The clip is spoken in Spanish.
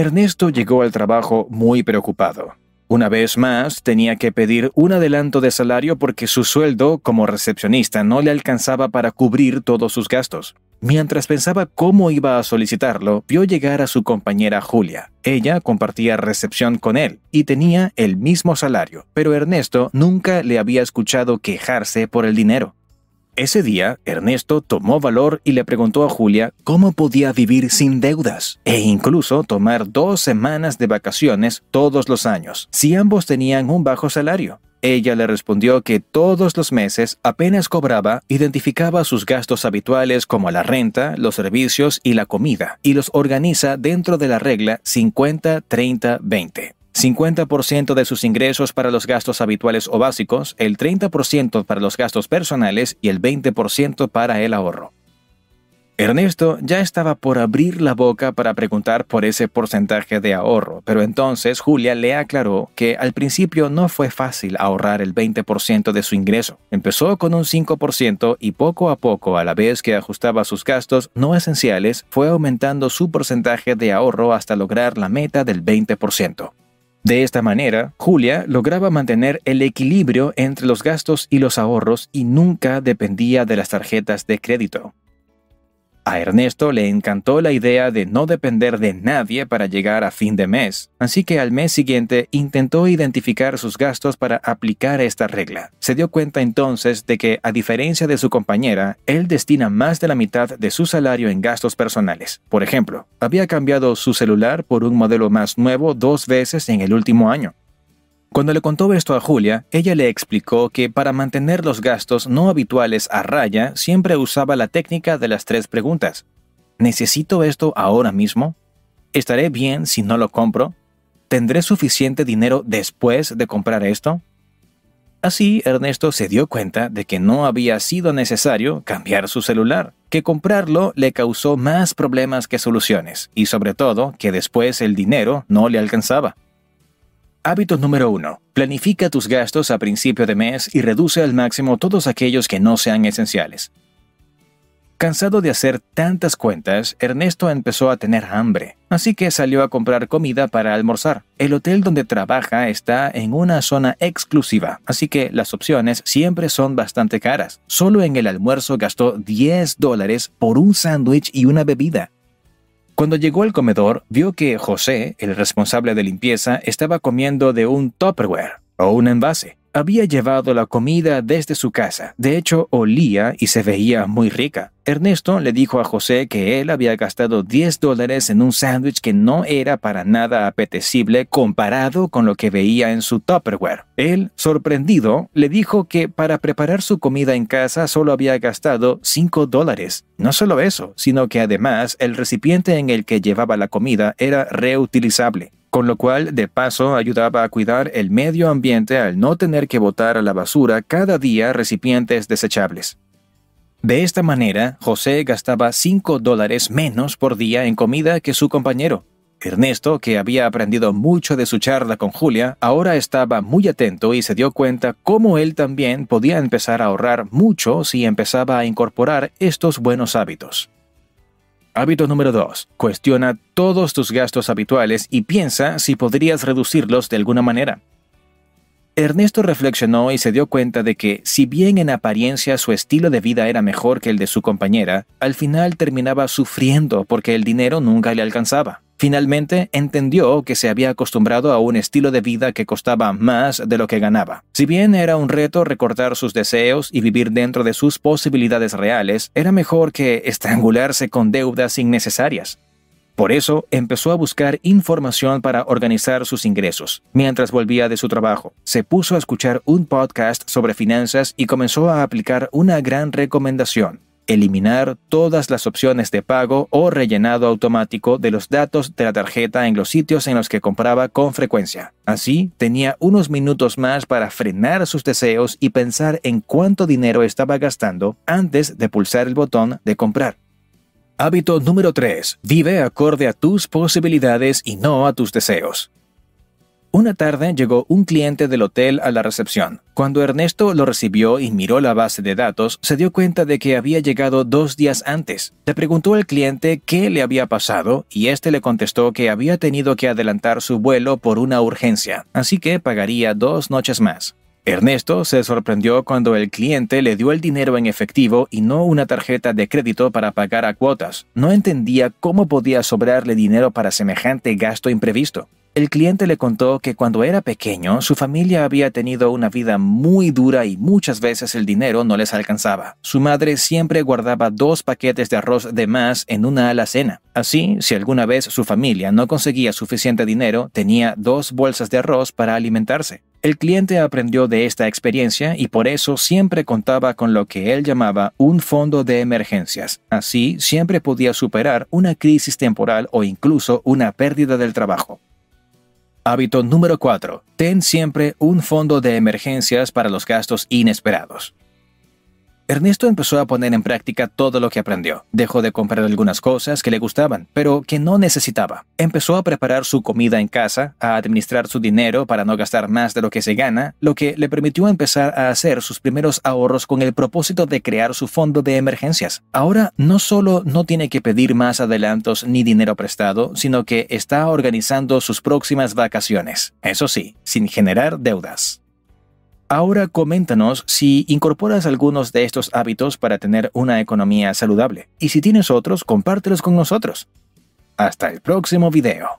Ernesto llegó al trabajo muy preocupado. Una vez más, tenía que pedir un adelanto de salario porque su sueldo como recepcionista no le alcanzaba para cubrir todos sus gastos. Mientras pensaba cómo iba a solicitarlo, vio llegar a su compañera Julia. Ella compartía recepción con él y tenía el mismo salario, pero Ernesto nunca le había escuchado quejarse por el dinero. Ese día, Ernesto tomó valor y le preguntó a Julia cómo podía vivir sin deudas e incluso tomar dos semanas de vacaciones todos los años, si ambos tenían un bajo salario. Ella le respondió que todos los meses apenas cobraba, identificaba sus gastos habituales como la renta, los servicios y la comida, y los organiza dentro de la regla 50-30-20. 50% de sus ingresos para los gastos habituales o básicos, el 30% para los gastos personales y el 20% para el ahorro. Ernesto ya estaba por abrir la boca para preguntar por ese porcentaje de ahorro, pero entonces Julia le aclaró que al principio no fue fácil ahorrar el 20% de su ingreso. Empezó con un 5% y poco a poco, a la vez que ajustaba sus gastos no esenciales, fue aumentando su porcentaje de ahorro hasta lograr la meta del 20%. De esta manera, Julia lograba mantener el equilibrio entre los gastos y los ahorros y nunca dependía de las tarjetas de crédito. A Ernesto le encantó la idea de no depender de nadie para llegar a fin de mes, así que al mes siguiente intentó identificar sus gastos para aplicar esta regla. Se dio cuenta entonces de que, a diferencia de su compañera, él destina más de la mitad de su salario en gastos personales. Por ejemplo, había cambiado su celular por un modelo más nuevo dos veces en el último año. Cuando le contó esto a Julia, ella le explicó que para mantener los gastos no habituales a raya siempre usaba la técnica de las tres preguntas. ¿Necesito esto ahora mismo? ¿Estaré bien si no lo compro? ¿Tendré suficiente dinero después de comprar esto? Así, Ernesto se dio cuenta de que no había sido necesario cambiar su celular, que comprarlo le causó más problemas que soluciones, y sobre todo que después el dinero no le alcanzaba. Hábito número 1. Planifica tus gastos a principio de mes y reduce al máximo todos aquellos que no sean esenciales. Cansado de hacer tantas cuentas, Ernesto empezó a tener hambre, así que salió a comprar comida para almorzar. El hotel donde trabaja está en una zona exclusiva, así que las opciones siempre son bastante caras. Solo en el almuerzo gastó 10 dólares por un sándwich y una bebida. Cuando llegó al comedor, vio que José, el responsable de limpieza, estaba comiendo de un Tupperware o un envase. Había llevado la comida desde su casa. De hecho, olía y se veía muy rica. Ernesto le dijo a José que él había gastado 10 dólares en un sándwich que no era para nada apetecible comparado con lo que veía en su Tupperware. Él, sorprendido, le dijo que para preparar su comida en casa solo había gastado 5 dólares. No solo eso, sino que además el recipiente en el que llevaba la comida era reutilizable con lo cual de paso ayudaba a cuidar el medio ambiente al no tener que botar a la basura cada día recipientes desechables. De esta manera, José gastaba 5 dólares menos por día en comida que su compañero. Ernesto, que había aprendido mucho de su charla con Julia, ahora estaba muy atento y se dio cuenta cómo él también podía empezar a ahorrar mucho si empezaba a incorporar estos buenos hábitos. Hábito número 2. Cuestiona todos tus gastos habituales y piensa si podrías reducirlos de alguna manera. Ernesto reflexionó y se dio cuenta de que, si bien en apariencia su estilo de vida era mejor que el de su compañera, al final terminaba sufriendo porque el dinero nunca le alcanzaba. Finalmente, entendió que se había acostumbrado a un estilo de vida que costaba más de lo que ganaba. Si bien era un reto recortar sus deseos y vivir dentro de sus posibilidades reales, era mejor que estrangularse con deudas innecesarias. Por eso empezó a buscar información para organizar sus ingresos. Mientras volvía de su trabajo, se puso a escuchar un podcast sobre finanzas y comenzó a aplicar una gran recomendación eliminar todas las opciones de pago o rellenado automático de los datos de la tarjeta en los sitios en los que compraba con frecuencia. Así, tenía unos minutos más para frenar sus deseos y pensar en cuánto dinero estaba gastando antes de pulsar el botón de comprar. Hábito número 3. Vive acorde a tus posibilidades y no a tus deseos. Una tarde llegó un cliente del hotel a la recepción. Cuando Ernesto lo recibió y miró la base de datos, se dio cuenta de que había llegado dos días antes. Le preguntó al cliente qué le había pasado y este le contestó que había tenido que adelantar su vuelo por una urgencia, así que pagaría dos noches más. Ernesto se sorprendió cuando el cliente le dio el dinero en efectivo y no una tarjeta de crédito para pagar a cuotas. No entendía cómo podía sobrarle dinero para semejante gasto imprevisto. El cliente le contó que cuando era pequeño su familia había tenido una vida muy dura y muchas veces el dinero no les alcanzaba. Su madre siempre guardaba dos paquetes de arroz de más en una alacena. Así, si alguna vez su familia no conseguía suficiente dinero, tenía dos bolsas de arroz para alimentarse. El cliente aprendió de esta experiencia y por eso siempre contaba con lo que él llamaba un fondo de emergencias. Así, siempre podía superar una crisis temporal o incluso una pérdida del trabajo. Hábito número 4. Ten siempre un fondo de emergencias para los gastos inesperados. Ernesto empezó a poner en práctica todo lo que aprendió. Dejó de comprar algunas cosas que le gustaban, pero que no necesitaba. Empezó a preparar su comida en casa, a administrar su dinero para no gastar más de lo que se gana, lo que le permitió empezar a hacer sus primeros ahorros con el propósito de crear su fondo de emergencias. Ahora no solo no tiene que pedir más adelantos ni dinero prestado, sino que está organizando sus próximas vacaciones. Eso sí, sin generar deudas. Ahora coméntanos si incorporas algunos de estos hábitos para tener una economía saludable y si tienes otros, compártelos con nosotros. Hasta el próximo video.